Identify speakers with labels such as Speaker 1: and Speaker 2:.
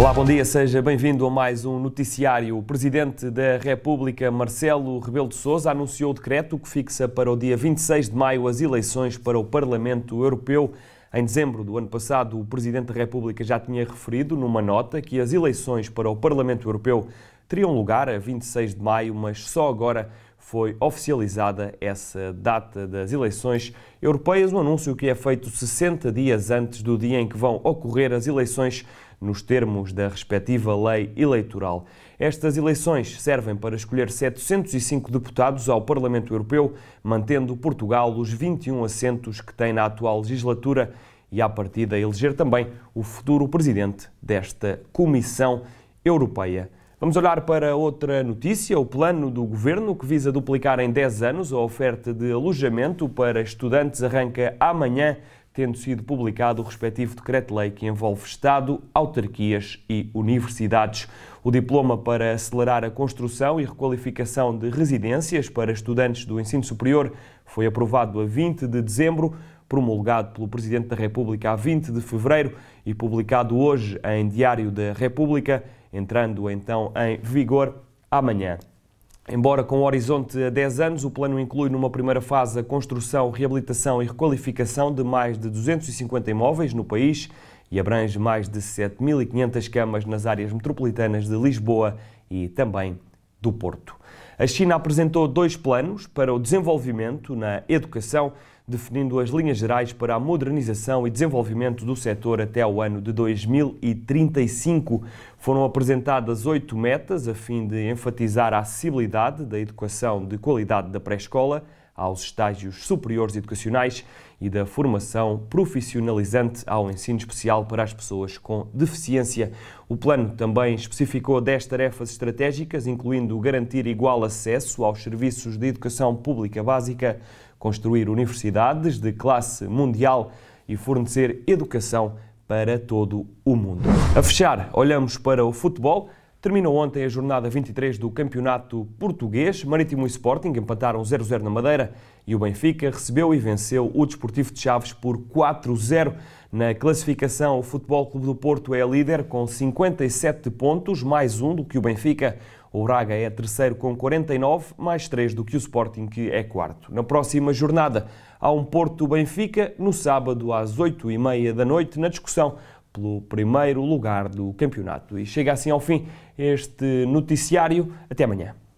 Speaker 1: Olá, bom dia, seja bem-vindo a mais um noticiário. O Presidente da República, Marcelo Rebelo de Sousa, anunciou o decreto que fixa para o dia 26 de maio as eleições para o Parlamento Europeu. Em dezembro do ano passado, o Presidente da República já tinha referido numa nota que as eleições para o Parlamento Europeu teriam lugar a 26 de maio, mas só agora foi oficializada essa data das eleições europeias, um anúncio que é feito 60 dias antes do dia em que vão ocorrer as eleições europeias nos termos da respectiva lei eleitoral. Estas eleições servem para escolher 705 deputados ao Parlamento Europeu, mantendo Portugal os 21 assentos que tem na atual legislatura e, à partida, eleger também o futuro presidente desta Comissão Europeia. Vamos olhar para outra notícia, o plano do governo que visa duplicar em 10 anos a oferta de alojamento para estudantes arranca amanhã tendo sido publicado o respectivo decreto-lei que envolve Estado, autarquias e universidades. O diploma para acelerar a construção e requalificação de residências para estudantes do ensino superior foi aprovado a 20 de dezembro, promulgado pelo Presidente da República a 20 de fevereiro e publicado hoje em Diário da República, entrando então em vigor amanhã. Embora com um horizonte a 10 anos, o plano inclui numa primeira fase a construção, reabilitação e requalificação de mais de 250 imóveis no país e abrange mais de 7.500 camas nas áreas metropolitanas de Lisboa e também do Porto. A China apresentou dois planos para o desenvolvimento na educação, definindo as linhas gerais para a modernização e desenvolvimento do setor até ao ano de 2035. Foram apresentadas oito metas a fim de enfatizar a acessibilidade da educação de qualidade da pré-escola aos estágios superiores educacionais e da formação profissionalizante ao ensino especial para as pessoas com deficiência. O plano também especificou 10 tarefas estratégicas, incluindo garantir igual acesso aos serviços de educação pública básica, construir universidades de classe mundial e fornecer educação para todo o mundo. A fechar, olhamos para o futebol. Terminou ontem a jornada 23 do Campeonato Português. Marítimo e Sporting empataram 0-0 na Madeira e o Benfica recebeu e venceu o Desportivo de Chaves por 4-0. Na classificação, o Futebol Clube do Porto é líder com 57 pontos, mais um do que o Benfica. O Braga é terceiro com 49, mais três do que o Sporting, que é quarto. Na próxima jornada, há um Porto-Benfica, no sábado às 8h30 da noite, na discussão pelo primeiro lugar do campeonato. E chega assim ao fim este noticiário. Até amanhã.